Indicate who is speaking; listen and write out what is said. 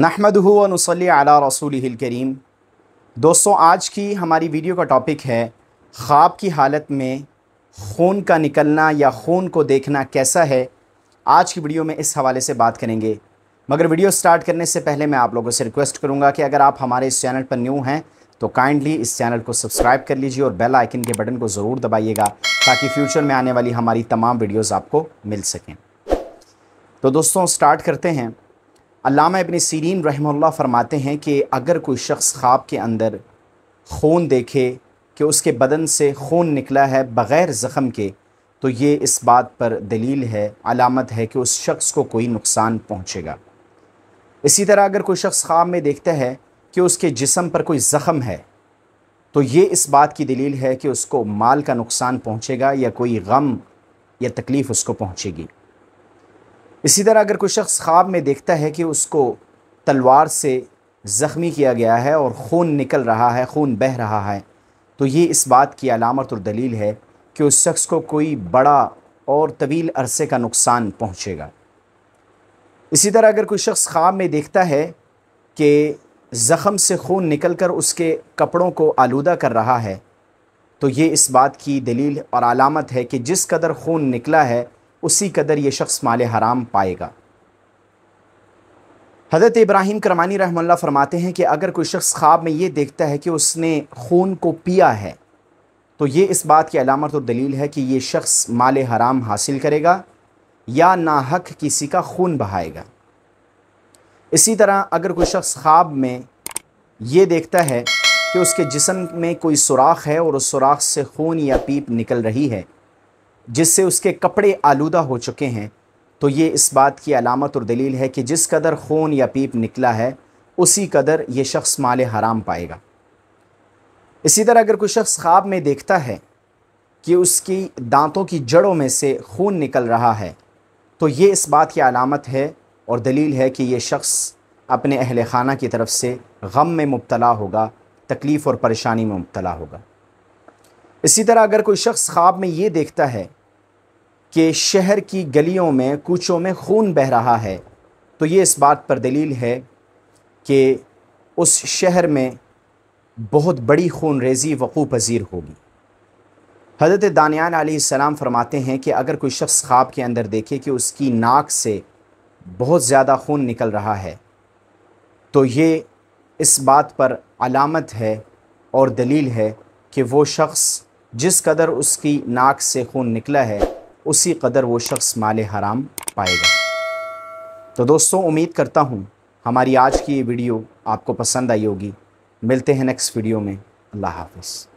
Speaker 1: नहमद नहमदूनसली अला रसूल करीम दोस्तों आज की हमारी वीडियो का टॉपिक है ख़्वाब की हालत में खून का निकलना या खून को देखना कैसा है आज की वीडियो में इस हवाले से बात करेंगे मगर वीडियो स्टार्ट करने से पहले मैं आप लोगों से रिक्वेस्ट करूंगा कि अगर आप हमारे इस चैनल पर न्यू हैं तो काइंडली इस चैनल को सब्सक्राइब कर लीजिए और बेल आइकन के बटन को ज़रूर दबाइएगा ताकि फ्यूचर में आने वाली हमारी तमाम वीडियोज़ आपको मिल सकें तो दोस्तों स्टार्ट करते हैं अलामा इबन सीरीन रहमल्ला फरमाते हैं कि अगर कोई शख्स ख्वाब के अंदर खून देखे कि उसके बदन से खून निकला है बग़ैर ज़ख़म के तो ये इस बात पर दलील है अलामत है कि उस शख्स को कोई नुकसान पहुँचेगा इसी तरह अगर कोई शख्स ख्वाब में देखता है कि उसके जिसम पर कोई ज़ख़म है तो ये इस बात की दलील है कि उसको माल का नुकसान पहुँचेगा या कोई गम या तकलीफ़ उसको पहुँचेगी इसी तरह अगर कोई शख्स ख्वाब में देखता है कि उसको तलवार से ज़ख्मी किया गया है और खून निकल रहा है खून बह रहा है तो ये इस बात की अलामत और दलील है कि उस शख्स को कोई बड़ा और तवील अरसे का नुकसान पहुँचेगा इसी तरह अगर कोई शख्स ख्वाब में देखता है कि ज़ख़म से खून निकल कर उसके कपड़ों को आलूदा कर रहा है तो ये इस बात की दलील और अलामत है कि जिस कदर खून निकला है उसी कदर ये शख्स माल हराम पाएगा हज़रत इब्राहिम करमानी रहमल्ला फरमाते हैं कि अगर कोई शख्स ख्वाब में ये देखता है कि उसने खून को पिया है तो ये इस बात की अलामत और दलील है कि ये शख्स माल हराम हासिल करेगा या नाहक किसी का खून बहाएगा इसी तरह अगर कोई शख्स ख्वाब में ये देखता है कि उसके जिसम में कोई सुराख है और उस सुराख से खून या पीप निकल रही है जिससे उसके कपड़े आलूदा हो चुके हैं तो ये इस बात की अलामत और दलील है कि जिस कदर खून या पीप निकला है उसी कदर ये शख्स माल हराम पाएगा इसी तरह अगर कोई शख्स ख्वाब में देखता है कि उसकी दांतों की जड़ों में से खून निकल रहा है तो ये इस बात की अलामत है और दलील है कि ये शख्स अपने अहल खाना की तरफ से गम में मुबतला होगा तकलीफ़ और परेशानी में मुबतला होगा इसी तरह अगर कोई शख्स ख्वाब में ये देखता है कि शहर की गलियों में कूचों में खून बह रहा है तो ये इस बात पर दलील है कि उस शहर में बहुत बड़ी खून रेज़ी वक़ू पज़ीर होगी हज़रत दानियान सलाम फरमाते हैं कि अगर कोई शख्स ख्वाब के अंदर देखे कि उसकी नाक से बहुत ज़्यादा खून निकल रहा है तो ये इस बात पर अलामत है और दलील है कि वो शख्स जिस कदर उसकी नाक से खून निकला है उसी कदर वो शख्स माल हराम पाएगा तो दोस्तों उम्मीद करता हूँ हमारी आज की ये वीडियो आपको पसंद आई होगी मिलते हैं नेक्स्ट वीडियो में अल्लाह हाफिज़